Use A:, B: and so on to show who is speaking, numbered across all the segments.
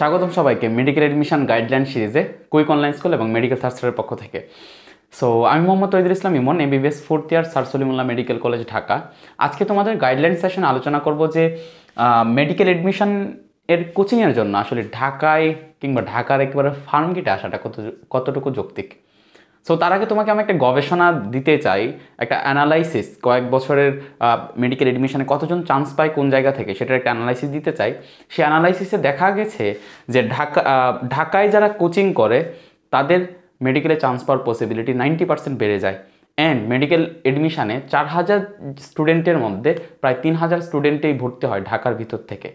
A: স্বাগতম সবাইকে medical admission guideline সিরিজে কুইক অনলাইন স্কুল এবং মেডিকেল থার্সারের পক্ষ থেকে সো আমি Mohammad Toidul Islam Emon MBBS fourth year Sir Salimullah medical college Dhaka আজকে তোমাদের গাইডলাইন সেশন আলোচনা করব যে মেডিকেল অ্যাডমিশন এর কোচিংয়ের জন্য আসলে ঢাকায় কিংবা ঢাকার একেবারে ফার্ম গেটে আসাটা কত কতটুকু যৌক্তিক সো তার আগে তোমাকে আমি একটা গবেষণা দিতে চাই একটা অ্যানালাইসিস কয়েক বছরের মেডিকেল এডমিশনে কতজন চান্স পায় কোন জায়গা থেকে সেটার একটা অ্যানালাইসিস দিতে চাই সে অ্যানালাইসিসে দেখা গেছে যে ঢাকা ঢাকায় যারা কোচিং করে তাদের মেডিকেলে চান্স পাওয়ার পসিবিলিটি নাইনটি পার্সেন্ট বেড়ে যায় অ্যান্ড মেডিকেল এডমিশানে চার হাজার স্টুডেন্টের মধ্যে প্রায় তিন হাজার স্টুডেন্টেই ভর্তি হয় ঢাকার ভিতর থেকে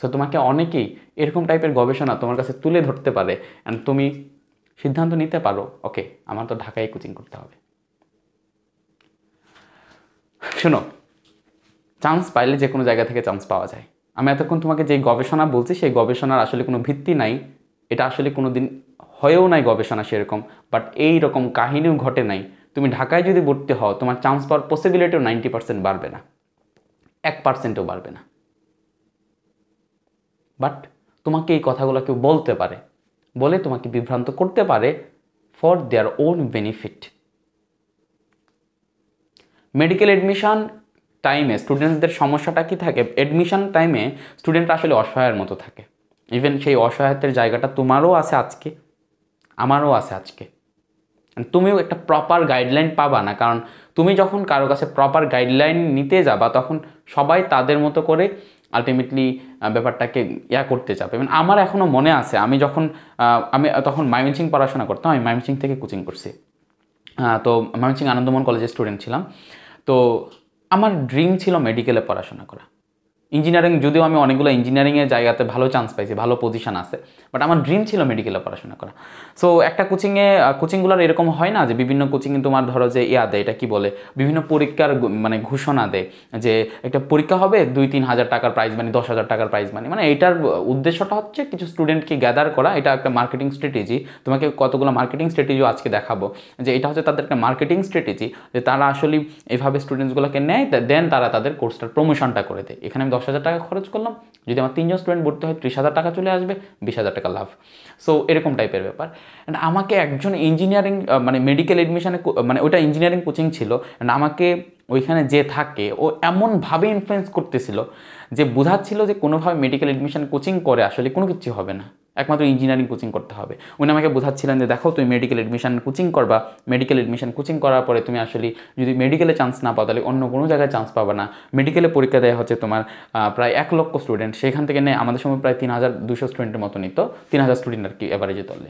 A: সো তোমাকে অনেকেই এরকম টাইপের গবেষণা তোমার কাছে তুলে ধরতে পারে অ্যান্ড তুমি সিদ্ধান্ত নিতে পারো ওকে আমার তো ঢাকায় কোচিং করতে হবে শোনো চান্স পাইলে যে কোনো জায়গা থেকে চান্স পাওয়া যায় আমি এতক্ষণ তোমাকে যে গবেষণা বলছি সেই গবেষণার আসলে কোনো ভিত্তি নাই এটা আসলে কোনো দিন হয়েও নাই গবেষণা সেরকম বাট এই রকম কাহিনীও ঘটে নাই তুমি ঢাকায় যদি ভর্তি হও তোমার চান্স পাওয়ার পসিবিলিটিও নাইনটি পার্সেন্ট বাড়বে না এক পার্সেন্টও বাড়বে না বাট তোমাকে এই কথাগুলো কেউ বলতে পারে বলে তোমাকে বিভ্রান্ত করতে পারে for their own benefit medical admission টাইমে স্টুডেন্টসদের সমস্যাটা কি থাকে অ্যাডমিশান টাইমে স্টুডেন্ট আসলে অসহায়ের মতো থাকে ইভেন সেই অসহায়ত্বের জায়গাটা তোমারও আছে আজকে আমারও আছে আজকে তুমিও একটা প্রপার গাইডলাইন পাবা না কারণ তুমি যখন কারো কাছে প্রপার গাইডলাইন নিতে যাবা তখন সবাই তাদের মতো করে আলটিমেটলি ব্যাপারটাকে ইয়া করতে চাবে মানে আমার এখনও মনে আছে আমি যখন আমি তখন মাইমিনসিং পড়াশোনা করতাম আমি মায়মনসিং থেকে কোচিং করছি তো মাইমিনসিং আনন্দমোহন কলেজের স্টুডেন্ট ছিলাম তো আমার ড্রিম ছিল মেডিকেলে পড়াশোনা করা ইঞ্জিনিয়ারিং যদিও আমি অনেকগুলো ইঞ্জিনিয়ারিংয়ের জায়গাতে ভালো চান্স পাইছি ভালো পজিশান আছে বাট আমার ড্রিম ছিল মেডিকেলে পড়াশোনা করা সো একটা কোচিংয়ে কোচিংগুলোর এরকম হয় না যে বিভিন্ন কোচিংয়ে তোমার ধরো যে ইয়া দেয় এটা কি বলে বিভিন্ন পরীক্ষার মানে ঘোষণা দেয় যে একটা পরীক্ষা হবে দুই তিন হাজার টাকার প্রাইজ মানে দশ হাজার টাকার প্রাইজ মানে মানে এটার উদ্দেশ্যটা হচ্ছে কিছু স্টুডেন্টকে গ্যাদার করা এটা একটা মার্কেটিং স্ট্র্যাটেজি তোমাকে কতগুলো মার্কেটিং স্ট্র্যাটেজিও আজকে দেখাবো যে এটা হচ্ছে তাদের একটা মার্কেটিং স্ট্র্যাটেজি যে তারা আসলে এভাবে স্টুডেন্টসগুলোকে নেয় দেন তারা তাদের কোর্সটার প্রমোশনটা করে দেয় এখানে আমি দশ হাজার টাকা খরচ করলাম যদি আমার তিনজন স্টুডেন্ট ভর্তি হয় ত্রিশ হাজার টাকা চলে আসবে বিশ হাজার টাকা টাকা লাভ সো এরকম টাইপের ব্যাপার অ্যান্ড আমাকে একজন ইঞ্জিনিয়ারিং মানে মেডিকেল এডমিশনে মানে ওটা ইঞ্জিনিয়ারিং কোচিং ছিল অ্যান্ড আমাকে ওইখানে যে থাকে ও এমনভাবে ইনফ্লুয়েন্স করতেছিল যে বোঝাচ্ছিল যে কোনোভাবে মেডিকেল এডমিশন কোচিং করে আসলে কোনো কিছু হবে না একমাত্র ইঞ্জিনিয়ারিং কোচিং করতে হবে উনি আমাকে বোঝাচ্ছিলেন যে দেখো তুমি মেডিকেল এডমিশন কোচিং করবা মেডিকেল এডমিশন কোচিং করার পরে তুমি আসলে যদি মেডিকেলে চান্স না পাও তাহলে অন্য কোনো জায়গায় চান্স পাবে না মেডিকেলে পরীক্ষা দেওয়া হচ্ছে তোমার প্রায় এক লক্ষ স্টুডেন্ট সেখান থেকে নেয় আমাদের সময় প্রায় তিন হাজার দুশো স্টুডেন্টের মতো নিত তিন হাজার স্টুডেন্ট আর কি এভারেজে তলে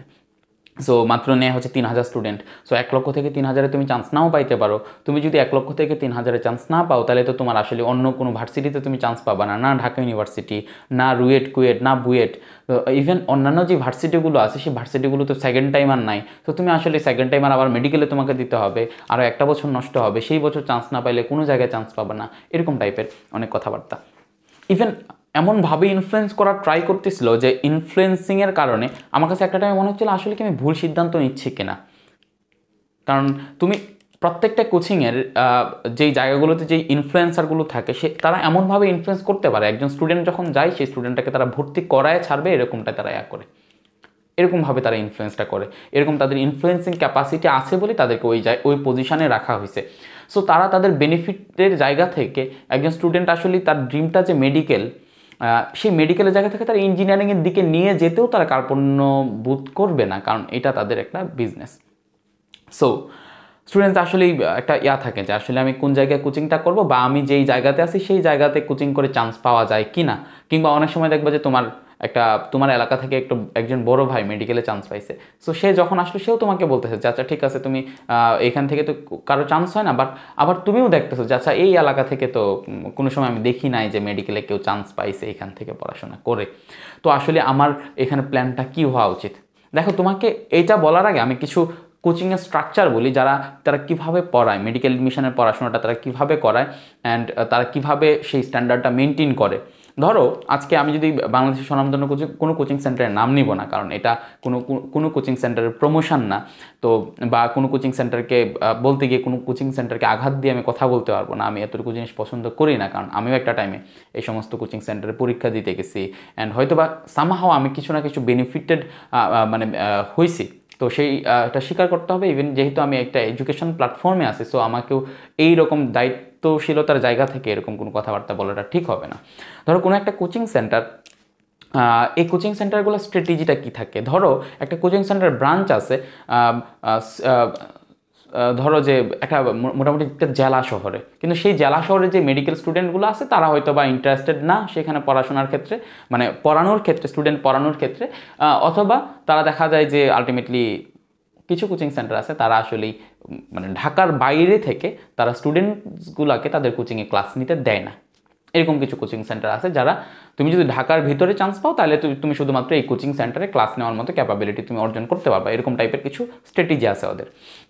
A: সো মাত্র নেয় হচ্ছে তিন হাজার স্টুডেন্ট সো এক লক্ষ থেকে তিন হাজারে তুমি চান্স নাও পাইতে পারো তুমি যদি এক লক্ষ থেকে তিন হাজারে চান্স না পাও তাহলে তো তোমার আসলে অন্য কোনো ভার্সিটিতে তুমি চান্স পাবা না না ঢাকা ইউনিভার্সিটি না রুয়েট কুয়েট না বুয়েট ইভেন অন্যান্য যে ভার্সিটিগুলো আছে সেই ভার্সিটিগুলো তো সেকেন্ড টাইম আর নাই তো তুমি আসলে সেকেন্ড টাইম আর আবার মেডিকেলে তোমাকে দিতে হবে আরও একটা বছর নষ্ট হবে সেই বছর চান্স না পাইলে কোনো জায়গায় চান্স পাবে না এরকম টাইপের অনেক কথাবার্তা ইভেন এমনভাবে ইনফ্লুয়েন্স করার ট্রাই করতেছিল যে ইনফ্লুয়েন্সিংয়ের কারণে আমার কাছে একটা টাইমে মনে হচ্ছিল আসলে কি আমি ভুল সিদ্ধান্ত নিচ্ছি কিনা কারণ তুমি প্রত্যেকটা কোচিংয়ের যেই জায়গাগুলোতে যেই ইনফ্লুয়েন্সারগুলো থাকে সে তারা এমনভাবে ইনফ্লুয়েন্স করতে পারে একজন স্টুডেন্ট যখন যায় সেই স্টুডেন্টটাকে তারা ভর্তি করায় ছাড়বে এরকমটা তারা ইয়া করে এরকমভাবে তারা ইনফ্লুয়েন্সটা করে এরকম তাদের ইনফ্লুয়েন্সিং ক্যাপাসিটি আছে বলে তাদেরকে ওই যায় ওই পজিশানে রাখা হয়েছে সো তারা তাদের বেনিফিটের জায়গা থেকে একজন স্টুডেন্ট আসলে তার ড্রিমটা যে মেডিকেল সেই মেডিকেলের জায়গা থেকে তারা ইঞ্জিনিয়ারিংয়ের দিকে নিয়ে যেতেও তারা কার্পণ্য বোধ করবে না কারণ এটা তাদের একটা বিজনেস সো স্টুডেন্টস আসলেই একটা ইয়া থাকে যে আসলে আমি কোন জায়গায় কোচিংটা করব বা আমি যেই জায়গাতে আছি সেই জায়গাতে কোচিং করে চান্স পাওয়া যায় কি না কিংবা অনেক সময় দেখবো যে তোমার একটা তোমার এলাকা থেকে একটু একজন বড় ভাই মেডিকেলে চান্স পাইছে সো সে যখন আসলো সেও তোমাকে বলতেছে চাচা আচ্ছা, ঠিক আছে তুমি এখান থেকে তো কারো চান্স হয় না বাট আবার তুমিও দেখতেছো চাচা আচ্ছা, এই এলাকা থেকে তো কোনো সময় আমি দেখি নাই যে মেডিকেলে কেউ চান্স পাইছে এখান থেকে পড়াশোনা করে তো আসলে আমার এখানে প্ল্যানটা কি হওয়া উচিত দেখো তোমাকে এটা বলার আগে আমি কিছু কোচিংয়ের স্ট্রাকচার বলি যারা তারা কীভাবে পড়ায় মেডিকেল এডমিশনের পড়াশোনাটা তারা কিভাবে করায় অ্যান্ড তারা কিভাবে সেই স্ট্যান্ডার্ডটা মেনটেন করে ধরো আজকে আমি যদি বাংলাদেশের স্বনামধন্য কোচিং কোনো কোচিং সেন্টারের নাম নিব না কারণ এটা কোনো কোনো কোচিং সেন্টারের প্রমোশন না তো বা কোনো কোচিং সেন্টারকে বলতে গিয়ে কোনো কোচিং সেন্টারকে আঘাত দিয়ে আমি কথা বলতে পারবো না আমি এতটুকু জিনিস পছন্দ করি না কারণ আমিও একটা টাইমে এই সমস্ত কোচিং সেন্টারে পরীক্ষা দিতে গেছি অ্যান্ড হয়তো বা সামাহাও আমি কিছু না কিছু বেনিফিটেড মানে হয়েছি তো সেই এটা স্বীকার করতে হবে ইভেন যেহেতু আমি একটা এডুকেশন প্ল্যাটফর্মে আছি সো আমাকেও এই রকম দায়িত্ব দায়িত্বশীলতার জায়গা থেকে এরকম কোনো কথাবার্তা বলাটা ঠিক হবে না ধরো কোনো একটা কোচিং সেন্টার এই কোচিং সেন্টারগুলোর স্ট্র্যাটেজিটা কি থাকে ধরো একটা কোচিং সেন্টার ব্রাঞ্চ আছে ধরো যে একটা মোটামুটি একটা জেলা শহরে কিন্তু সেই জেলা শহরে যে মেডিকেল স্টুডেন্টগুলো আছে তারা হয়তো বা ইন্টারেস্টেড না সেখানে পড়াশোনার ক্ষেত্রে মানে পড়ানোর ক্ষেত্রে স্টুডেন্ট পড়ানোর ক্ষেত্রে অথবা তারা দেখা যায় যে আলটিমেটলি কিছু কোচিং সেন্টার আছে তারা আসলেই মানে ঢাকার বাইরে থেকে তারা স্টুডেন্টসগুলোকে তাদের কোচিংয়ে ক্লাস নিতে দেয় না এরকম কিছু কোচিং সেন্টার আছে যারা তুমি যদি ঢাকার ভিতরে চান্স পাও তাহলে তুমি শুধুমাত্র এই কোচিং সেন্টারে ক্লাস নেওয়ার মতো ক্যাপাবিলিটি তুমি অর্জন করতে পারবা এরকম টাইপের কিছু স্ট্র্যাটেজি আছে ওদের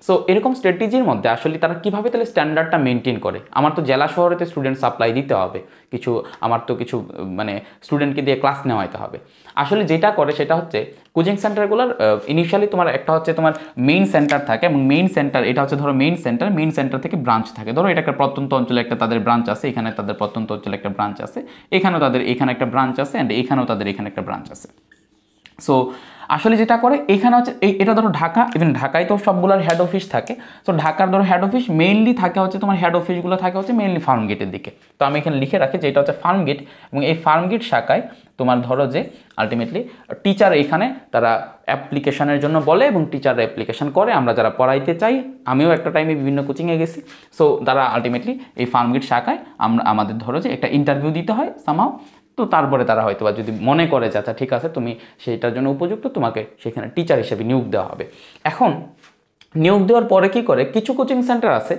A: সো এরকম স্ট্র্যাটেজির মধ্যে আসলে তারা কীভাবে তাহলে স্ট্যান্ডার্ডটা মেনটেন করে আমার তো জেলা শহরেতে স্টুডেন্ট সাপ্লাই দিতে হবে কিছু আমার তো কিছু মানে স্টুডেন্টকে দিয়ে ক্লাস নেওয়াইতে হবে আসলে যেটা করে সেটা হচ্ছে কোচিং সেন্টারগুলোর ইনিশিয়ালি তোমার একটা হচ্ছে তোমার মেইন সেন্টার থাকে এবং মেইন সেন্টার এটা হচ্ছে ধরো মেইন সেন্টার মেইন সেন্টার থেকে ব্রাঞ্চ থাকে ধরো এটা একটা প্রত্যন্ত অঞ্চলে একটা তাদের ব্রাঞ্চ আছে এখানে তাদের প্রত্যন্ত অঞ্চলে একটা ব্রাঞ্চ আছে এখানেও তাদের এখানে একটা ব্রাঞ্চ আছে অ্যান্ড এখানেও তাদের এখানে একটা ব্রাঞ্চ আছে সো আসলে যেটা করে এখানে হচ্ছে এটা ধরো ঢাকা ইভেন ঢাকায় তো সবগুলোর হেড অফিস থাকে তো ঢাকার ধরো হেড অফিস মেইনলি থাকে হচ্ছে তোমার হেড অফিসগুলো থাকে হচ্ছে মেইনলি ফার্ম গেটের দিকে তো আমি এখানে লিখে রাখি যে এটা হচ্ছে ফার্ম গেট এবং এই ফার্ম গেট শাখায় তোমার ধরো যে আলটিমেটলি টিচার এখানে তারা অ্যাপ্লিকেশানের জন্য বলে এবং টিচাররা অ্যাপ্লিকেশন করে আমরা যারা পড়াইতে চাই আমিও একটা টাইমে বিভিন্ন কোচিংয়ে গেছি সো তারা আলটিমেটলি এই ফার্মগেট শাখায় আমরা আমাদের ধরো যে একটা ইন্টারভিউ দিতে হয় সামাও তো তারপরে তারা হয়তো বা যদি মনে করে যে আচ্ছা ঠিক আছে তুমি সেটার জন্য উপযুক্ত তোমাকে সেখানে টিচার হিসেবে নিয়োগ দেওয়া হবে এখন নিয়োগ দেওয়ার পরে কি করে কিছু কোচিং সেন্টার আছে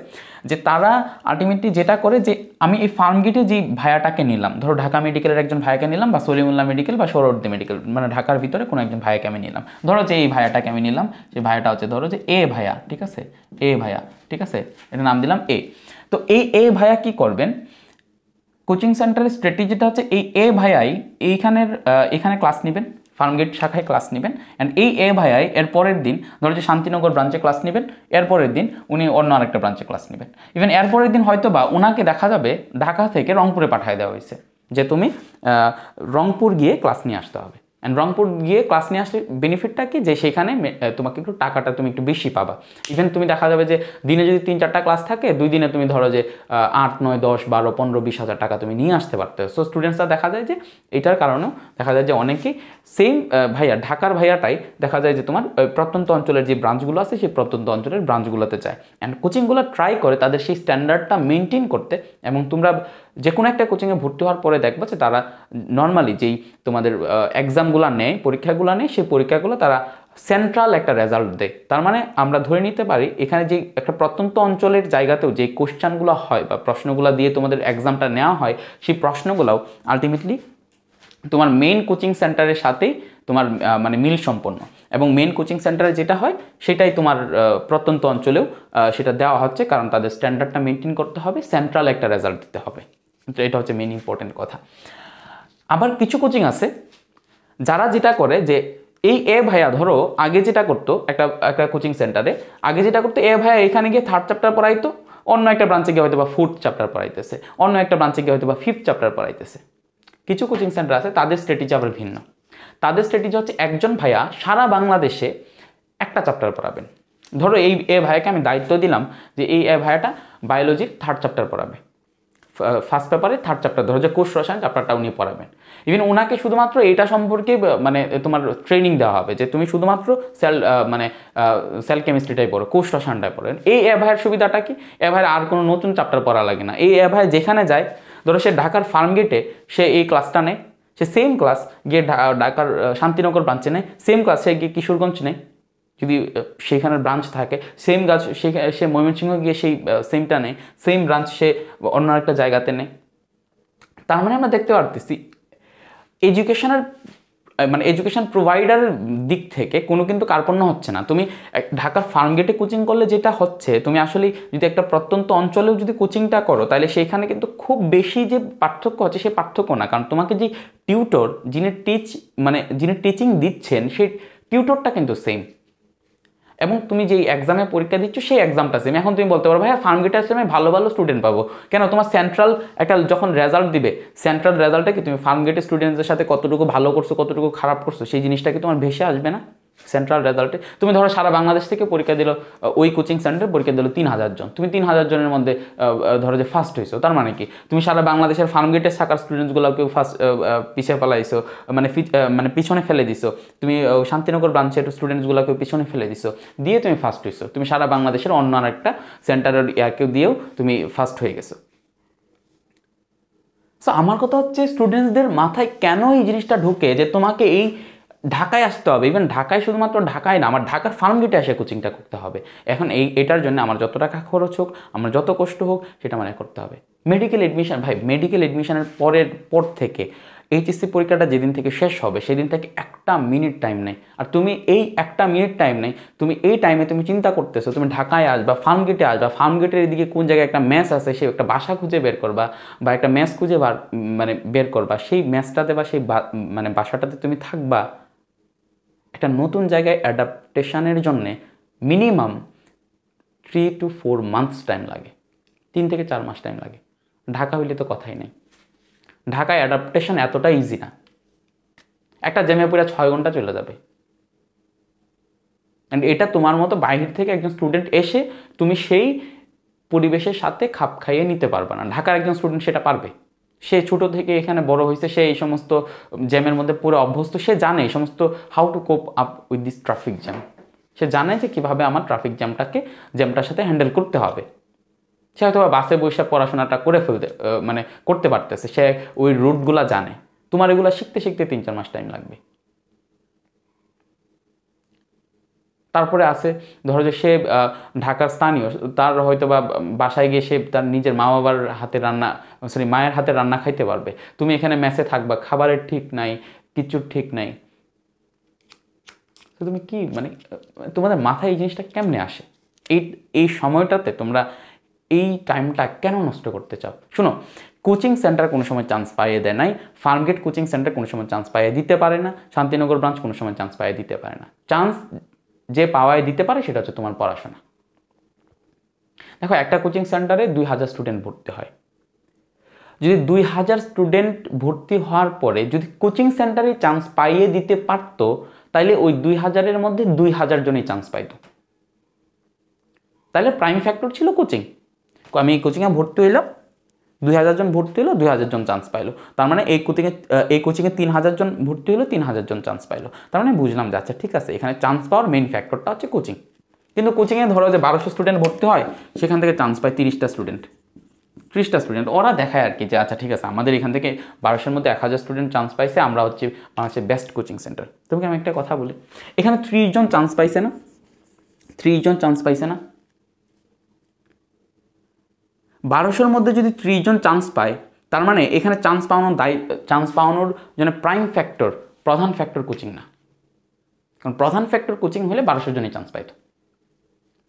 A: যে তারা আলটিমেটলি যেটা করে যে আমি এই ফার্ম গেটে যে ভায়াটাকে নিলাম ধরো ঢাকা মেডিকেলের একজন ভাইয়াকে নিলাম বা সলিমুল্লাহ মেডিকেল বা সৌরদ্দি মেডিকেল মানে ঢাকার ভিতরে কোনো একজন ভাইয়াকে আমি নিলাম ধরো যে এই ভায়াটাকে আমি নিলাম যে ভায়াটা হচ্ছে ধরো যে এ ভায়া ঠিক আছে এ ভায়া ঠিক আছে এটা নাম দিলাম এ তো এই এ ভায়া কি করবেন কোচিং সেন্টারের স্ট্র্যাটেজিটা হচ্ছে এই এ ভাই আই এইখানের এখানে ক্লাস নেবেন ফার্মগেট শাখায় ক্লাস নেবেন অ্যান্ড এই এ ভাই আই এর পরের দিন ধরো যে শান্তিনগর ব্রাঞ্চে ক্লাস নেবেন এরপরের দিন উনি অন্য আরেকটা ব্রাঞ্চে ক্লাস নেবেন ইভেন এরপরের দিন হয়তো বা ওনাকে দেখা যাবে ঢাকা থেকে রংপুরে পাঠায় দেওয়া হয়েছে যে তুমি রংপুর গিয়ে ক্লাস নিয়ে আসতে হবে অ্যান্ড রংপুর গিয়ে ক্লাস নিয়ে আসলে বেনিফিটটা কি যে সেখানে তোমাকে একটু টাকাটা তুমি একটু বেশি পাবা ইভেন তুমি দেখা যাবে যে দিনে যদি তিন চারটা ক্লাস থাকে দুই দিনে তুমি ধরো যে আট নয় দশ বারো পনেরো বিশ হাজার টাকা তুমি নিয়ে আসতে পারতে সো স্টুডেন্টসরা দেখা যায় যে এটার কারণেও দেখা যায় যে অনেকেই সেম ভাইয়া ঢাকার ভাইয়াটাই দেখা যায় যে তোমার প্রত্যন্ত অঞ্চলের যে ব্রাঞ্চগুলো আছে সেই প্রত্যন্ত অঞ্চলের ব্রাঞ্চগুলোতে যায় অ্যান্ড কোচিংগুলো ট্রাই করে তাদের সেই স্ট্যান্ডার্ডটা মেনটেন করতে এবং তোমরা যে কোনো একটা কোচিংয়ে ভর্তি হওয়ার পরে দেখবা যে তারা নর্মালি যেই তোমাদের এক্সাম এক্সামগুলো নেয় পরীক্ষাগুলো নেয় সেই পরীক্ষাগুলো তারা সেন্ট্রাল একটা রেজাল্ট দেয় তার মানে আমরা ধরে নিতে পারি এখানে যে একটা প্রত্যন্ত অঞ্চলের জায়গাতেও যে কোশ্চানগুলো হয় বা প্রশ্নগুলো দিয়ে তোমাদের এক্সামটা নেওয়া হয় সেই প্রশ্নগুলোও আলটিমেটলি তোমার মেইন কোচিং সেন্টারের সাথেই তোমার মানে মিল সম্পন্ন এবং মেন কোচিং সেন্টারে যেটা হয় সেটাই তোমার প্রত্যন্ত অঞ্চলেও সেটা দেওয়া হচ্ছে কারণ তাদের স্ট্যান্ডার্ডটা মেনটেন করতে হবে সেন্ট্রাল একটা রেজাল্ট দিতে হবে এটা হচ্ছে মেন ইম্পর্টেন্ট কথা আবার কিছু কোচিং আছে যারা যেটা করে যে এই এ ভাইয়া ধরো আগে যেটা করতো একটা একটা কোচিং সেন্টারে আগে যেটা করতো এ ভাইয়া এখানে গিয়ে থার্ড চ্যাপ্টার পড়াইতো অন্য একটা ব্রাঞ্চে গিয়ে হয়তো বা ফোর্থ চ্যাপ্টার পড়াইতেছে অন্য একটা ব্রাঞ্চে গিয়ে হয়তো বা ফিফথ চ্যাপ্টার পড়াইতেছে কিছু কোচিং সেন্টার আছে তাদের স্ট্র্যাটেজি আবার ভিন্ন তাদের স্ট্র্যাটেজি হচ্ছে একজন ভাইয়া সারা বাংলাদেশে একটা চ্যাপ্টার পড়াবেন ধরো এই এ ভাইয়াকে আমি দায়িত্ব দিলাম যে এই এ ভাইয়াটা বায়োলজির থার্ড চ্যাপ্টার পড়াবে ফার্স্ট পেপারে থার্ড চ্যাপ্টার ধরো যে কোষ রসায়ন চ্যাপ্টারটা উনি পড়াবেন ইভেন ওনাকে শুধুমাত্র এটা সম্পর্কে মানে তোমার ট্রেনিং দেওয়া হবে যে তুমি শুধুমাত্র সেল মানে সেল কেমিস্ট্রিটাই পড়ো কোষ রসায়নটাই পড়ো এই অ্যাভায়ের সুবিধাটা কি অ্যাভায়ের আর কোনো নতুন চ্যাপ্টার পড়া লাগে না এই অ্যাভায় যেখানে যায় ধরো সে ঢাকার ফার্ম গেটে সে এই ক্লাসটা নেয় সে সেম ক্লাস গিয়ে ঢাকার শান্তিনগর ব্রাঞ্চে নেয় সেম ক্লাস সে গিয়ে কিশোরগঞ্জ নেয় যদি সেইখানের ব্রাঞ্চ থাকে সেম গাছ সে সে ময়মনসিংহ গিয়ে সেই সেমটা নেয় সেম ব্রাঞ্চ সে অন্য একটা জায়গাতে নেয় তার মানে আমরা দেখতে পারতেছি এডুকেশনের মানে এডুকেশন প্রোভাইডারের দিক থেকে কোনো কিন্তু কার্পণ্য হচ্ছে না তুমি ঢাকার ফার্ম গেটে কোচিং করলে যেটা হচ্ছে তুমি আসলে যদি একটা প্রত্যন্ত অঞ্চলেও যদি কোচিংটা করো তাহলে সেইখানে কিন্তু খুব বেশি যে পার্থক্য হচ্ছে সেই পার্থক্য না কারণ তোমাকে যে টিউটর যিনি টিচ মানে যিনি টিচিং দিচ্ছেন সেই টিউটরটা কিন্তু সেম এবং তুমি যেই এক্সামে পরীক্ষা দিচ্ছ সেই এক্সামটা সেম এখন তুমি বলতে পারো ভাই ফার্ম গেটে আসলে আমি ভালো ভালো স্টুডেন্ট পাবো কেন তোমার সেন্ট্রাল একটা যখন রেজাল্ট দিবে সেন্ট্রাল রেজাল্টটা কি তুমি ফার্ম গেটের স্টুডেন্টদের সাথে কতটুকু ভালো করছো কতটুকু খারাপ করছো সেই জিনিসটা কি তোমার ভেসে আসবে না সেন্ট্রাল রেজাল্টে তুমি ধরো সারা বাংলাদেশ থেকে পরীক্ষা দিল ওই কোচিং সেন্টারে পরীক্ষা দিল তিন হাজার জন তুমি তিন হাজার জনের মধ্যে ধরো যে ফার্স্ট হয়েছো তার মানে কি তুমি সারা বাংলাদেশের ফার্মগেটের শাখার স্টুডেন্টসগুলোকেও ফার্স্ট পিছিয়ে পালাইছো মানে মানে পিছনে ফেলে দিছো তুমি শান্তিনগর ব্রাঞ্চের স্টুডেন্টসগুলোকেও পিছনে ফেলে দিছো দিয়ে তুমি ফার্স্ট হয়েছো তুমি সারা বাংলাদেশের অন্য আর একটা সেন্টারের ইয়াকেও দিয়েও তুমি ফার্স্ট হয়ে গেছো সো আমার কথা হচ্ছে স্টুডেন্টসদের মাথায় কেন এই জিনিসটা ঢুকে যে তোমাকে এই ঢাকায় আসতে হবে ইভেন ঢাকায় শুধুমাত্র ঢাকায় না আমার ঢাকার ফার্ম গেটে এসে কোচিংটা করতে হবে এখন এই এটার জন্য আমার যত টাকা খরচ হোক আমার যত কষ্ট হোক সেটা মানে করতে হবে মেডিকেল এডমিশন ভাই মেডিকেল এডমিশনের পরের পর থেকে এইচএসসি পরীক্ষাটা যেদিন থেকে শেষ হবে সেদিন থেকে একটা মিনিট টাইম নেই আর তুমি এই একটা মিনিট টাইম নেই তুমি এই টাইমে তুমি চিন্তা করতেছো তুমি ঢাকায় আসবা ফার্ম গেটে আসবা ফার্ম গেটের এদিকে কোন জায়গায় একটা ম্যাচ আছে সে একটা বাসা খুঁজে বের করবা বা একটা ম্যাচ খুঁজে মানে বের করবা সেই ম্যাচটাতে বা সেই মানে বাসাটাতে তুমি থাকবা একটা নতুন জায়গায় অ্যাডাপ্টেশানের জন্যে minimum three two four months time লাগে তিন থেকে চার মাস টাইম লাগে ঢাকা হইলে তো কথাই নেই ঢাকায় অ্যাডাপ্টেশান এতটা ইজি না একটা জ্যামে পুরো ছয় ঘন্টা চলে যাবে অ্যান্ড এটা তোমার মতো বাইরের থেকে একজন স্টুডেন্ট এসে তুমি সেই পরিবেশের সাথে খাপ খাইয়ে নিতে পারবে না ঢাকার একজন স্টুডেন্ট সেটা পারবে সে ছোট থেকে এখানে বড় হয়েছে সে এই সমস্ত জ্যামের মধ্যে পুরো অভ্যস্ত সে জানে এই সমস্ত how to cope up with this traffic jam সে জানে যে কীভাবে আমার ট্রাফিক জ্যামটাকে জ্যামটার সাথে হ্যান্ডেল করতে হবে সে হয়তো বাসে বসে পড়াশোনাটা করে ফেলতে মানে করতে পারতেছে সে ওই রুটগুলো জানে তোমার এগুলো শিখতে শিখতে তিন চার মাস টাইম লাগবে তারপরে আছে ধরো যে সে ঢাকার স্থানীয় তার হয়তো বা বাসায় গিয়ে সে তার নিজের মা বাবার হাতে রান্না সরি মায়ের হাতে রান্না খাইতে পারবে তুমি এখানে মেসে থাকবা খাবারের ঠিক নাই কিচ্ছুর ঠিক নাই তো তুমি কি মানে তোমাদের মাথায় এই জিনিসটা কেমনে আসে এই এই সময়টাতে তোমরা এই টাইমটা কেন নষ্ট করতে চাও শুনো কোচিং সেন্টার কোনো সময় চান্স পাইয়ে দেয় নাই ফার্মগেট কোচিং সেন্টার কোনো সময় চান্স পাইয়ে দিতে পারে না শান্তিনগর ব্রাঞ্চ কোনো সময় চান্স পাইয়ে দিতে পারে না চান্স যে পাওয়ায় দিতে পারে সেটা হচ্ছে তোমার পড়াশোনা দেখো একটা কোচিং সেন্টারে দুই হাজার স্টুডেন্ট ভর্তি হয় যদি দুই হাজার স্টুডেন্ট ভর্তি হওয়ার পরে যদি কোচিং সেন্টারে চান্স পাইয়ে দিতে পারত তাহলে ওই দুই হাজারের মধ্যে দুই হাজার জনই চান্স পাইত তাহলে প্রাইম ফ্যাক্টর ছিল কোচিং আমি কোচিংয়ে ভর্তি হইলাম দুই হাজার জন ভর্তি হলো দুই হাজার জন চান্স পাইলো তার মানে এই কোচিংয়ে এই কোচিংয়ে তিন হাজার জন ভর্তি হলো তিন হাজার জন চান্স পাইলো তার মানে বুঝলাম যাচ্ছে ঠিক আছে এখানে চান্স পাওয়ার মেইন ফ্যাক্টরটা হচ্ছে কোচিং কিন্তু কোচিংয়ে ধরো যে বারোশো স্টুডেন্ট ভর্তি হয় সেখান থেকে চান্স পায় তিরিশটা স্টুডেন্ট ত্রিশটা স্টুডেন্ট ওরা দেখায় আর কি যে আচ্ছা ঠিক আছে আমাদের এখান থেকে বারোশোর মধ্যে এক হাজার স্টুডেন্ট চান্স পাইছে আমরা হচ্ছে বাংলাদেশের বেস্ট কোচিং সেন্টার তোমাকে আমি একটা কথা বলি এখানে ত্রিশ জন চান্স পাইছে না ত্রিশ জন চান্স পাইছে না বারোশোর মধ্যে যদি ত্রিশজন চান্স পায় তার মানে এখানে চান্স পাওয়ানোর দায় চান্স পাওয়ানোর জন্য প্রাইম ফ্যাক্টর প্রধান ফ্যাক্টর কোচিং না কারণ প্রধান ফ্যাক্টর কোচিং হলে বারোশো জনে চান্স পাইত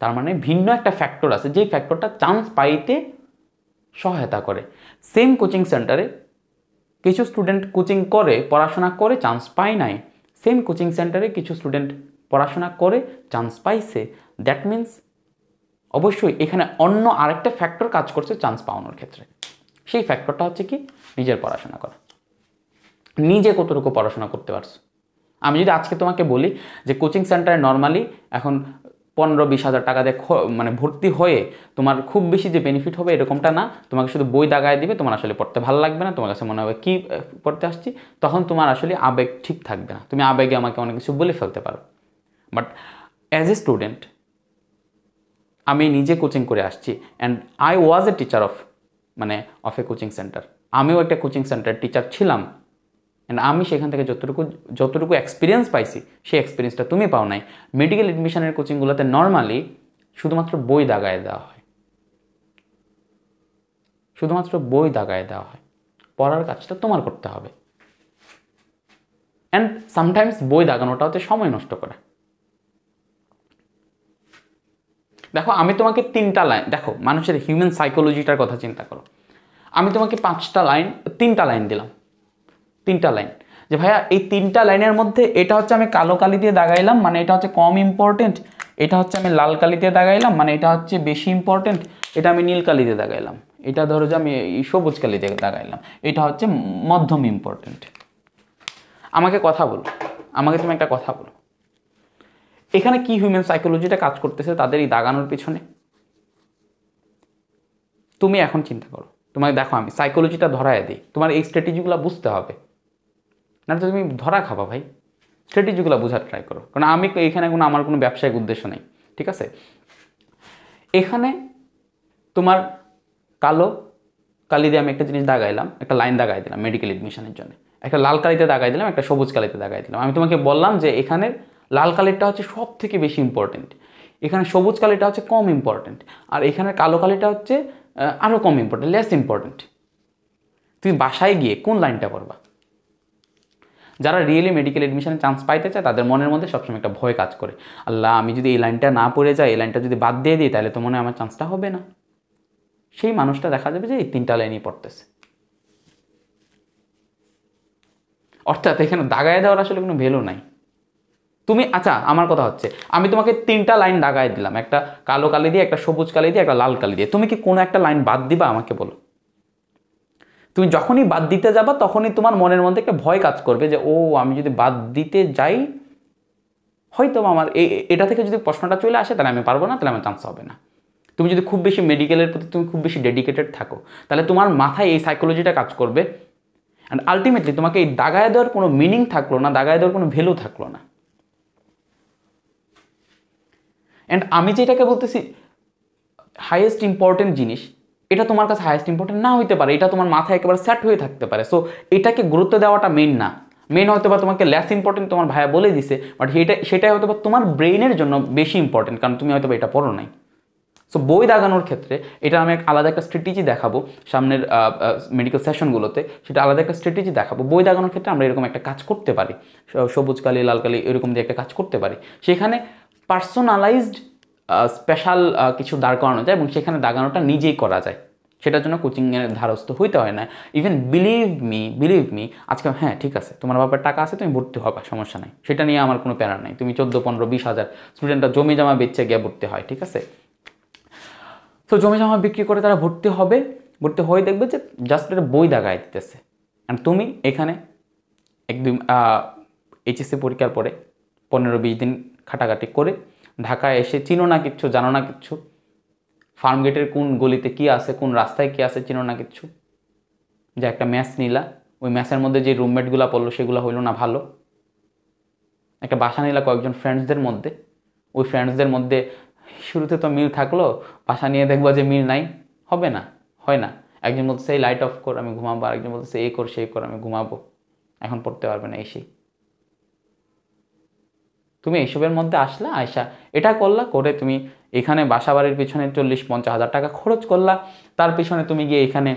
A: তার মানে ভিন্ন একটা ফ্যাক্টর আছে যেই ফ্যাক্টরটা চান্স পাইতে সহায়তা করে সেম কোচিং সেন্টারে কিছু স্টুডেন্ট কোচিং করে পড়াশোনা করে চান্স পায় নাই সেম কোচিং সেন্টারে কিছু স্টুডেন্ট পড়াশোনা করে চান্স পাইছে দ্যাট মিন্স অবশ্যই এখানে অন্য আরেকটা ফ্যাক্টর কাজ করছে চান্স পাওয়ানোর ক্ষেত্রে সেই ফ্যাক্টরটা হচ্ছে কি নিজের পড়াশোনা করা নিজে কতটুকু পড়াশোনা করতে পারছো আমি যদি আজকে তোমাকে বলি যে কোচিং সেন্টারে নর্মালি এখন পনেরো বিশ হাজার টাকা দিয়ে মানে ভর্তি হয়ে তোমার খুব বেশি যে বেনিফিট হবে এরকমটা না তোমাকে শুধু বই দাগায় দিবে তোমার আসলে পড়তে ভালো লাগবে না তোমার কাছে মনে হবে কী পড়তে আসছি তখন তোমার আসলে আবেগ ঠিক থাকবে না তুমি আবেগে আমাকে অনেক কিছু বলে ফেলতে পারো বাট অ্যাজ এ স্টুডেন্ট আমি নিজে কোচিং করে আসছি and I was a teacher of মানে অফ এ কোচিং সেন্টার আমিও একটা কোচিং সেন্টার টিচার ছিলাম অ্যান্ড আমি সেখান থেকে যতটুকু যতটুকু এক্সপিরিয়েন্স পাইছি সেই এক্সপিরিয়েন্সটা তুমি পাও নাই মেডিকেল এডমিশনের কোচিংগুলোতে নর্মালি শুধুমাত্র বই দাগায় দেওয়া হয় শুধুমাত্র বই দাগায় দেওয়া হয় পড়ার কাজটা তোমার করতে হবে অ্যান্ড সামটাইমস বই দাগানোটাও তো সময় নষ্ট করা দেখো আমি তোমাকে তিনটা লাইন দেখো মানুষের হিউম্যান সাইকোলজিটার কথা চিন্তা করো আমি তোমাকে পাঁচটা লাইন তিনটা লাইন দিলাম তিনটা লাইন যে ভাইয়া এই তিনটা লাইনের মধ্যে এটা হচ্ছে আমি কালো কালি দিয়ে দাগাইলাম মানে এটা হচ্ছে কম ইম্পর্টেন্ট এটা হচ্ছে আমি লাল কালি দিয়ে দাগাইলাম মানে এটা হচ্ছে বেশি ইম্পর্টেন্ট এটা আমি নীল কালি দিয়ে দাগাইলাম এটা ধরো যে আমি এই সবুজ কালি দিয়ে দাগাইলাম এটা হচ্ছে মধ্যম ইম্পর্টেন্ট আমাকে কথা বলো আমাকে তুমি একটা কথা বলো এখানে কি হিউম্যান সাইকোলজিটা কাজ করতেছে তাদের এই দাগানোর পিছনে তুমি এখন চিন্তা করো তোমাকে দেখো আমি সাইকোলজিটা ধরায় দিই তোমার এই স্ট্র্যাটেজিগুলো বুঝতে হবে না তো তুমি ধরা খাবা ভাই স্ট্র্যাটেজিগুলো বোঝার ট্রাই করো কারণ আমি এখানে কোনো আমার কোনো ব্যবসায়িক উদ্দেশ্য নেই ঠিক আছে এখানে তোমার কালো কালি দিয়ে আমি একটা জিনিস দাগাইলাম একটা লাইন দাগাই দিলাম মেডিকেল এডমিশনের জন্য একটা লাল কালিতে দাগাই দিলাম একটা সবুজ কালিতে দাগাই দিলাম আমি তোমাকে বললাম যে এখানের লাল কালারটা হচ্ছে সব থেকে বেশি ইম্পর্টেন্ট এখানে সবুজ কালারটা হচ্ছে কম ইম্পর্টেন্ট আর এখানে কালো কালিটা হচ্ছে আরও কম ইম্পর্টেন্ট লেস ইম্পর্টেন্ট তুমি বাসায় গিয়ে কোন লাইনটা করবা যারা রিয়েলি মেডিকেল এডমিশনে চান্স পাইতে চায় তাদের মনের মধ্যে সবসময় একটা ভয় কাজ করে আল্লাহ আমি যদি এই লাইনটা না পড়ে যাই এই লাইনটা যদি বাদ দিয়ে দিই তাহলে তো মনে হয় আমার চান্সটা হবে না সেই মানুষটা দেখা যাবে যে এই তিনটা লাইনই পড়তেছে অর্থাৎ এখানে দাগায় দেওয়ার আসলে কোনো ভ্যালু নাই তুমি আচ্ছা আমার কথা হচ্ছে আমি তোমাকে তিনটা লাইন দাগায় দিলাম একটা কালো কালি দিয়ে একটা সবুজ কালি দিয়ে একটা লাল কালি দিয়ে তুমি কি কোনো একটা লাইন বাদ দিবা আমাকে বলো তুমি যখনই বাদ দিতে যাবা তখনই তোমার মনের মধ্যে একটা ভয় কাজ করবে যে ও আমি যদি বাদ দিতে যাই হয়তো আমার এটা থেকে যদি প্রশ্নটা চলে আসে তাহলে আমি পারবো না তাহলে আমার চান্স হবে না তুমি যদি খুব বেশি মেডিকেলের প্রতি তুমি খুব বেশি ডেডিকেটেড থাকো তাহলে তোমার মাথায় এই সাইকোলজিটা কাজ করবে অ্যান্ড আলটিমেটলি তোমাকে এই দাগায় দেওয়ার কোনো মিনিং থাকলো না দাগায় দেওয়ার কোনো ভ্যালু থাকলো না অ্যান্ড আমি যেটাকে বলতেছি হাইয়েস্ট ইম্পর্টেন্ট জিনিস এটা তোমার কাছে হাইয়েস্ট ইম্পর্টেন্ট না হইতে পারে এটা তোমার মাথায় একেবারে সেট হয়ে থাকতে পারে সো এটাকে গুরুত্ব দেওয়াটা মেন না মেন হয়তো বা তোমাকে লেস ইম্পর্টেন্ট তোমার ভাইয়া বলে দিছে বাট এটা সেটাই হয়তো বা তোমার ব্রেনের জন্য বেশি ইম্পর্টেন্ট কারণ তুমি হয়তো এটা পড়ো নাই সো বই দাগানোর ক্ষেত্রে এটা আমি এক আলাদা একটা স্ট্র্যাটেজি দেখাবো সামনের মেডিকেল সেশনগুলোতে সেটা আলাদা একটা স্ট্র্যাটেজি দেখাবো বই দাগানোর ক্ষেত্রে আমরা এরকম একটা কাজ করতে পারি সবুজ কালি লাল কালি এরকম দিয়ে একটা কাজ করতে পারি সেখানে পার্সোনালাইজড স্পেশাল কিছু দাঁড় করানো যায় এবং সেখানে দাগানোটা নিজেই করা যায় সেটার জন্য কোচিংয়ের ধারস্থ হইতে হয় না even believe me believe me আজকে হ্যাঁ ঠিক আছে তোমার বাবার টাকা আছে তুমি ভর্তি হবে সমস্যা নাই সেটা নিয়ে আমার কোনো প্যারা নাই তুমি চোদ্দো পনেরো বিশ হাজার স্টুডেন্টরা জমি জামা বেচে গিয়ে ভর্তি হয় ঠিক আছে তো জমি জামা বিক্রি করে তারা ভর্তি হবে ভর্তি হয়ে দেখবে যে জাস্ট এটা বই দাগায় দিতেছে আর তুমি এখানে একদম এইচএসসি পরীক্ষার পরে পনেরো বিশ দিন খাটাখাটি করে ঢাকায় এসে চিনো না কিচ্ছু জানো না কিচ্ছু ফার্ম গেটের কোন গলিতে কি আছে কোন রাস্তায় কি আছে চিনো না কিচ্ছু যে একটা ম্যাচ নিলা ওই ম্যাচের মধ্যে যে রুমমেটগুলো পড়লো সেগুলো হইলো না ভালো একটা বাসা নিলা কয়েকজন ফ্রেন্ডসদের মধ্যে ওই ফ্রেন্ডসদের মধ্যে শুরুতে তো মিল থাকলো বাসা নিয়ে দেখবো যে মিল নাই হবে না হয় না একজন বলতেছে এই লাইট অফ কর আমি ঘুমাবো আর একজন বলতেছে এ কর সেই কর আমি ঘুমাবো এখন পড়তে পারবে না এই সেই তুমি এইসবের মধ্যে আসলা আয়সা এটা করলা করে তুমি এখানে বাসাবাড়ির পিছনে চল্লিশ পঞ্চাশ হাজার টাকা খরচ করলা তার পিছনে তুমি গিয়ে এখানে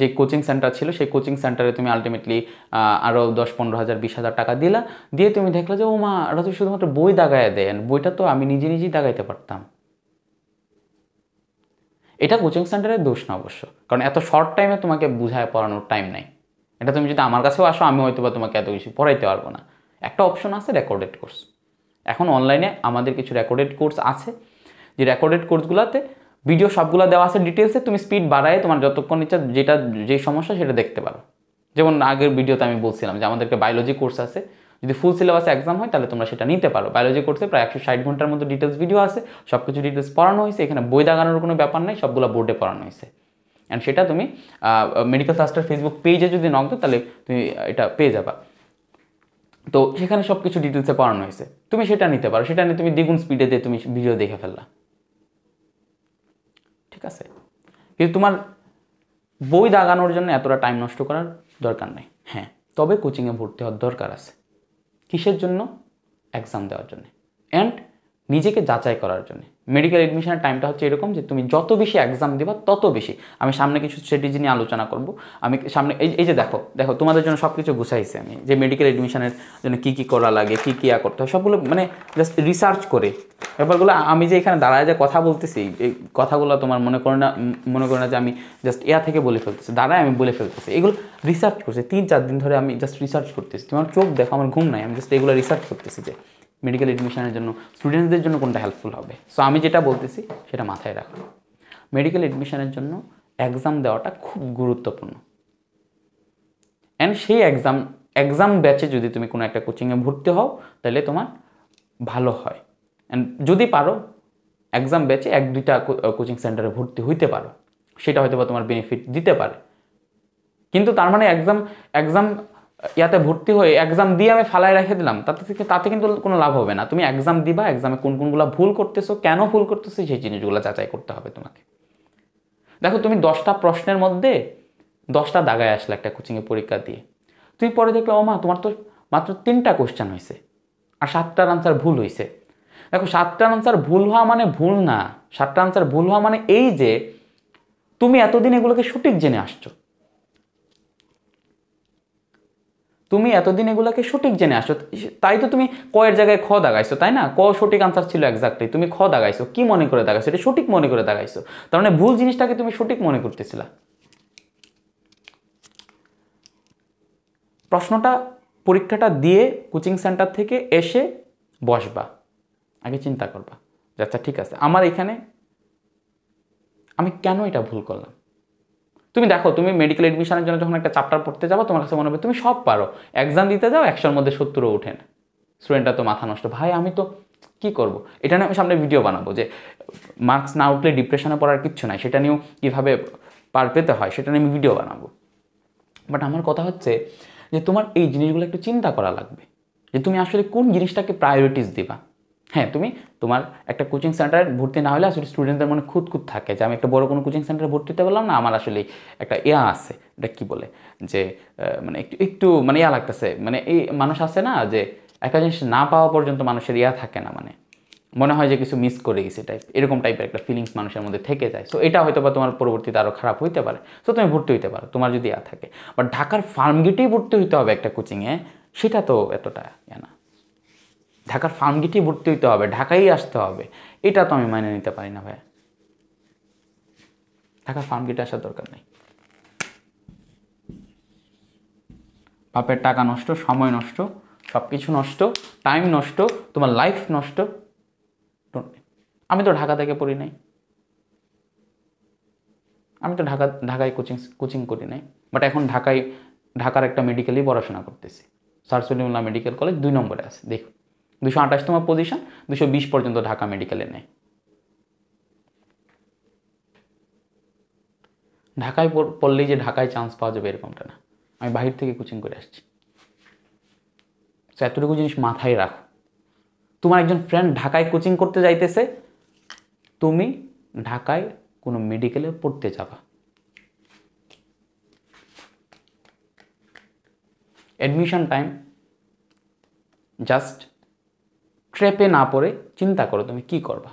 A: যে কোচিং সেন্টার ছিল সেই কোচিং সেন্টারে তুমি আলটিমেটলি আরও দশ পনেরো হাজার বিশ হাজার টাকা দিলা দিয়ে তুমি দেখলে যে ও মা আর তো শুধুমাত্র বই দাগায় দেন বইটা তো আমি নিজে নিজেই দাগাইতে পারতাম এটা কোচিং সেন্টারের দোষ না অবশ্য কারণ এত শর্ট টাইমে তোমাকে বুঝায় পড়ানোর টাইম নাই এটা তুমি যদি আমার কাছেও আসো আমি হয়তো বা তোমাকে এত কিছু পড়াইতে পারবো না একটা অপশন আছে রেকর্ডেড কোর্স এখন অনলাইনে আমাদের কিছু রেকর্ডেড কোর্স আছে যে রেকর্ডেড কোর্সগুলোতে ভিডিও সবগুলো দেওয়া আছে ডিটেলসে তুমি স্পিড বাড়ায় তোমার যতক্ষণ ইচ্ছা যেটা যেই সমস্যা সেটা দেখতে পারো যেমন আগের ভিডিওতে আমি বলছিলাম যে আমাদেরকে বায়োলজি কোর্স আছে যদি ফুল সিলেবাসে এক্সাম হয় তাহলে তোমরা সেটা নিতে পারো বায়োলজি কোর্সে প্রায় একশো ষাট ঘন্টার মতো ডিটেলস ভিডিও আছে সব কিছু ডিটেলস পড়ানো হয়েছে এখানে বই দাগানোর কোনো ব্যাপার নাই সবগুলো বোর্ডে পড়ানো হয়েছে অ্যান্ড সেটা তুমি মেডিকেল সাস্টার ফেসবুক পেজে যদি নক তাহলে তুমি এটা পেয়ে যাবা তো সেখানে সব কিছু ডিটেলসে পড়ানো হয়েছে তুমি সেটা নিতে পারো সেটা নিয়ে তুমি দ্বিগুণ স্পিডে দিয়ে তুমি ভিডিও দেখে ফেললা ঠিক আছে কিন্তু তোমার বই দাগানোর জন্য এতটা টাইম নষ্ট করার দরকার নেই হ্যাঁ তবে কোচিংয়ে ভর্তি হওয়ার দরকার আছে কিসের জন্য এক্সাম দেওয়ার জন্য অ্যান্ড নিজেকে যাচাই করার জন্য মেডিকেল এডমিশনের টাইমটা হচ্ছে এরকম যে তুমি যত বেশি এক্সাম দেবা তত বেশি আমি সামনে কিছু স্ট্র্যাটেজি নিয়ে আলোচনা করব আমি সামনে এই এই যে দেখো দেখো তোমাদের জন্য সব কিছু গুছাইছি আমি যে মেডিকেল এডমিশনের জন্য কী কী করা লাগে কী কী করতে হয় সবগুলো মানে জাস্ট রিসার্চ করে ব্যাপারগুলো আমি যে এখানে দাঁড়ায় যে কথা বলতেছি এই কথাগুলো তোমার মনে করো না মনে করো না যে আমি জাস্ট এয়া থেকে বলে ফেলতেছি দাঁড়ায় আমি বলে ফেলতেছি এগুলো রিসার্চ করছি তিন চার দিন ধরে আমি জাস্ট রিসার্চ করতেছি তোমার চোখ দেখো আমার ঘুম নাই আমি জাস্ট এগুলো রিসার্চ করতেছি যে মেডিকেল এডমিশনের জন্য স্টুডেন্টসদের জন্য কোনটা হেল্পফুল হবে সো আমি যেটা বলতেছি সেটা মাথায় রাখো মেডিকেল এডমিশনের জন্য এক্সাম দেওয়াটা খুব গুরুত্বপূর্ণ অ্যান্ড সেই এক্সাম এক্সাম ব্যাচে যদি তুমি কোনো একটা কোচিংয়ে ভর্তি হও তাহলে তোমার ভালো হয় অ্যান্ড যদি পারো এক্সাম ব্যাচে এক দুইটা কোচিং সেন্টারে ভর্তি হইতে পারো সেটা হয়তো বা তোমার বেনিফিট দিতে পারে কিন্তু তার মানে এক্সাম এক্সাম ইয়াতে ভর্তি হয়ে এক্সাম দিয়ে আমি ফালায় রেখে দিলাম তাতে থেকে তাতে কিন্তু কোনো লাভ হবে না তুমি এক্সাম দিবা এক্সামে কোন কোনগুলো ভুল করতেছো কেন ভুল করতেছো সেই জিনিসগুলো যাচাই করতে হবে তোমাকে দেখো তুমি দশটা প্রশ্নের মধ্যে দশটা দাগায় আসলে একটা কোচিংয়ে পরীক্ষা দিয়ে তুমি পরে দেখলে ও মা তোমার তো মাত্র তিনটা কোশ্চেন হয়েছে আর সাতটার আনসার ভুল হয়েছে দেখো সাতটার আনসার ভুল হওয়া মানে ভুল না সাতটা আনসার ভুল হওয়া মানে এই যে তুমি এতদিন এগুলোকে সঠিক জেনে আসছো তুমি এতদিন এগুলাকে সঠিক জেনে আসো তাই তো তুমি ক এর জায়গায় খ দাগাইছো তাই না ক সঠিক আনসার ছিল একজাক্টলি তুমি খ দাগাইছো কি মনে করে দাগাইছো এটা সঠিক মনে করে দাগাইছো তার মানে ভুল জিনিসটাকে তুমি সঠিক মনে করতেছিলা প্রশ্নটা পরীক্ষাটা দিয়ে কোচিং সেন্টার থেকে এসে বসবা আগে চিন্তা করবা আচ্ছা ঠিক আছে আমার এখানে আমি কেন এটা ভুল করলাম তুমি দেখো তুমি মেডিকেল এডমিশনের জন্য যখন একটা চাপ্টার পড়তে যাবো তোমার কাছে মনে হবে তুমি সব পারো এক্সাম দিতে যাও একশোর মধ্যে সত্তরও ওঠেন স্টুডেন্টরা তো মাথা নষ্ট ভাই আমি তো কি করব এটা নিয়ে আমি সামনে ভিডিও বানাবো যে মার্কস না উঠলে ডিপ্রেশনে পড়ার কিচ্ছু নাই সেটা নিয়েও কীভাবে পার পেতে হয় সেটা নিয়ে আমি ভিডিও বানাবো বাট আমার কথা হচ্ছে যে তোমার এই জিনিসগুলো একটু চিন্তা করা লাগবে যে তুমি আসলে কোন জিনিসটাকে প্রায়োরিটিস দিবা হ্যাঁ তুমি তোমার একটা কোচিং সেন্টারে ভর্তি না হলে আসলে স্টুডেন্টদের মনে খুদ থাকে যে আমি একটা বড় কোনো কোচিং সেন্টারে ভর্তি হতে পারলাম না আমার আসলে একটা ইয়া আছে এটা কী বলে যে মানে একটু একটু মানে ইয়া লাগতেছে মানে এই মানুষ আছে না যে একটা জিনিস না পাওয়া পর্যন্ত মানুষের ইয়া থাকে না মানে মনে হয় যে কিছু মিস করে গেছে টাইপ এরকম টাইপের একটা ফিলিংস মানুষের মধ্যে থেকে যায় সো এটা হয়তো বা তোমার পরবর্তীতে আরও খারাপ হইতে পারে সো তুমি ভর্তি হইতে পারো তোমার যদি ইয়া থাকে বাট ঢাকার ফার্মগেটেই ভর্তি হইতে হবে একটা কোচিংয়ে সেটা তো এতটা ইয়া না ঢাকার গেটেই ভর্তি হইতে হবে ঢাকাই আসতে হবে এটা তো আমি মানে নিতে পারি না ভাইয়া ঢাকার গেটে আসার দরকার নেই বাপের টাকা নষ্ট সময় নষ্ট সব কিছু নষ্ট টাইম নষ্ট তোমার লাইফ নষ্ট আমি তো ঢাকা থেকে পড়ি নাই আমি তো ঢাকা ঢাকায় কোচিং কোচিং করি নাই বাট এখন ঢাকায় ঢাকার একটা মেডিকেলেই পড়াশোনা করতেছি সারসলিমুল্লাহ মেডিকেল কলেজ দুই নম্বরে আছে দেখুন দুশো আঠাশতম পজিশন দুশো বিশ পর্যন্ত ঢাকা মেডিকেলে নেয় ঢাকায় পড়লেই যে ঢাকায় চান্স পাওয়া যাবে এরকমটা না আমি বাহির থেকে কোচিং করে আসছি তো এতটুকু জিনিস মাথায় রাখো তোমার একজন ফ্রেন্ড ঢাকায় কোচিং করতে যাইতেছে তুমি ঢাকায় কোনো মেডিকেলে পড়তে যাবা অ্যাডমিশন টাইম জাস্ট ট্রেপে না পড়ে চিন্তা করো তুমি কি করবা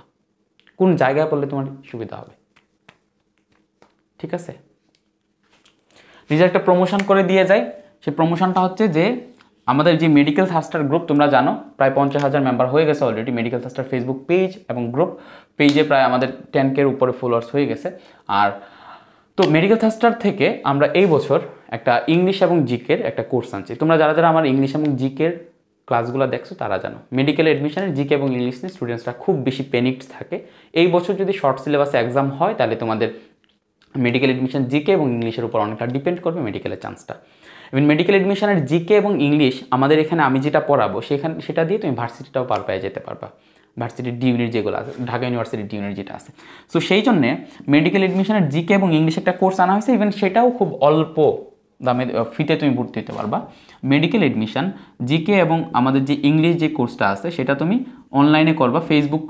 A: কোন জায়গায় পড়লে তোমার সুবিধা হবে ঠিক আছে নিজে একটা প্রমোশন করে দিয়ে যায় সেই প্রমোশনটা হচ্ছে যে আমাদের যে মেডিকেল সাস্টার গ্রুপ তোমরা জানো প্রায় পঞ্চাশ হাজার মেম্বার হয়ে গেছে অলরেডি মেডিকেল সাস্টার ফেসবুক পেজ এবং গ্রুপ পেজে প্রায় আমাদের টেন কের উপরে ফলোয়ার্স হয়ে গেছে আর তো মেডিকেল সাস্টার থেকে আমরা এই বছর একটা ইংলিশ এবং জিকের একটা কোর্স আনছি তোমরা যারা যারা আমার ইংলিশ এবং জিকের ক্লাসগুলো দেখছো তারা জানো মেডিকেল অ্যাডমিশনের জিকে এবং ইংলিশ নিয়ে স্টুডেন্টসরা খুব বেশি পেনিকড থাকে এই বছর যদি শর্ট সিলেবাসে এক্সাম হয় তাহলে তোমাদের মেডিকেল অ্যাডমিশন জিকে এবং ইংলিশের উপর অনেকটা ডিপেন্ড করবে মেডিকেলের চান্সটা ইভেন মেডিকেল অ্যাডমিশনের জিকে এবং ইংলিশ আমাদের এখানে আমি যেটা পড়াবো সেখানে সেটা দিয়ে তুমি ভার্সিটিটাও পার পেয়ে যেতে পারবা ভার্সিটির ডি ইউনিট যেগুলো আছে ঢাকা ইউনিভার্সিটির ডি ইউনিট যেটা আছে সো সেই জন্যে মেডিকেল অ্যাডমিশনের জিকে এবং ইংলিশ একটা কোর্স আনা হয়েছে ইভেন সেটাও খুব অল্প দামে ফিতে তুমি ভর্তি হতে পারবা মেডিকেল এডমিশান জিকে এবং আমাদের যে ইংলিশ যে কোর্সটা আছে সেটা তুমি অনলাইনে করবা ফেসবুক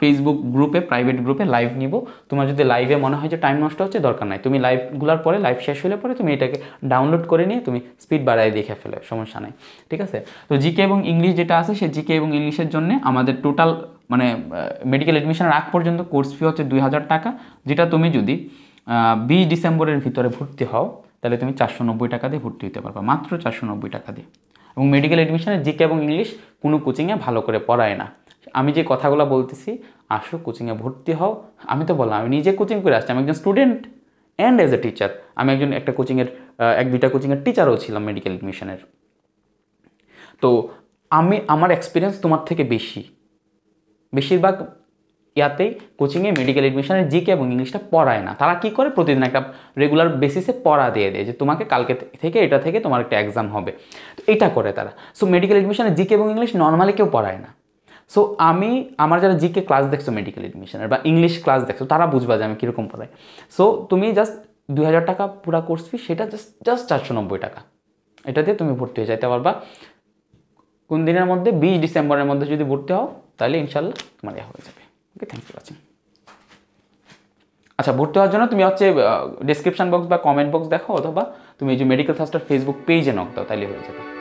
A: ফেসবুক গ্রুপে প্রাইভেট গ্রুপে লাইভ নিব তোমার যদি লাইভে মনে হয় যে টাইম নষ্ট হচ্ছে দরকার নাই তুমি লাইভগুলোর পরে লাইভ শেষ হলে পরে তুমি এটাকে ডাউনলোড করে নিয়ে তুমি স্পিড বাড়ায় দেখে ফেলে সমস্যা নেই ঠিক আছে তো জিকে এবং ইংলিশ যেটা আছে সে জিকে এবং ইংলিশের জন্য আমাদের টোটাল মানে মেডিকেল অ্যাডমিশনের আগ পর্যন্ত কোর্স ফি হচ্ছে দুই হাজার টাকা যেটা তুমি যদি বিশ ডিসেম্বরের ভিতরে ভর্তি হও তাহলে তুমি চারশো নব্বই টাকা দিয়ে ভর্তি হতে পারবা মাত্র চারশো নব্বই টাকা দিয়ে এবং মেডিকেল অ্যাডমিশনে জিকে এবং ইংলিশ কোনো কোচিংয়ে ভালো করে পড়ায় না আমি যে কথাগুলো বলতেছি আসো কোচিংয়ে ভর্তি হও আমি তো বললাম আমি নিজে কোচিং করে আসছি আমি একজন student and as a teacher আমি একজন একটা কোচিংয়ের এক দুইটা কোচিংয়ের টিচারও ছিলাম মেডিকেল অ্যাডমিশানের তো আমি আমার এক্সপিরিয়েন্স তোমার থেকে বেশি বেশিরভাগ ইয়াতেই কোচিংয়ে মেডিকেল এডমিশনের জিকে এবং ইংলিশটা পড়ায় না তারা কি করে প্রতিদিন একটা রেগুলার বেসিসে পড়া দিয়ে দেয় যে তোমাকে কালকে থেকে এটা থেকে তোমার একটা এক্সাম হবে তো এটা করে তারা সো মেডিকেল এডমিশনের জিকে এবং ইংলিশ নর্মালি কেউ পড়ায় না সো আমি আমার যারা জিকে ক্লাস দেখছো মেডিকেল এডমিশনের বা ইংলিশ ক্লাস দেখছো তারা বুঝবা যে আমি কীরকম পড়াই সো তুমি জাস্ট দুই হাজার টাকা পুরা কোর্স ফি সেটা জাস্ট জাস্ট চারশো নব্বই টাকা এটা দিয়ে তুমি ভর্তি হয়ে যাইতে পারবা কোন দিনের মধ্যে বিশ ডিসেম্বরের মধ্যে যদি ভর্তি হও তাহলে ইনশাল্লাহ তোমার ইয়ে হয়ে যাবে ওকে থ্যাংক ইউ ওয়াচিং আচ্ছা ভর্তি হওয়ার জন্য তুমি হচ্ছে ডিসক্রিপশান বক্স বা কমেন্ট বক্স দেখো অথবা তুমি যে মেডিকেল থার্স্টার ফেসবুক পেজে নক দাও তাহলে হয়ে যাবে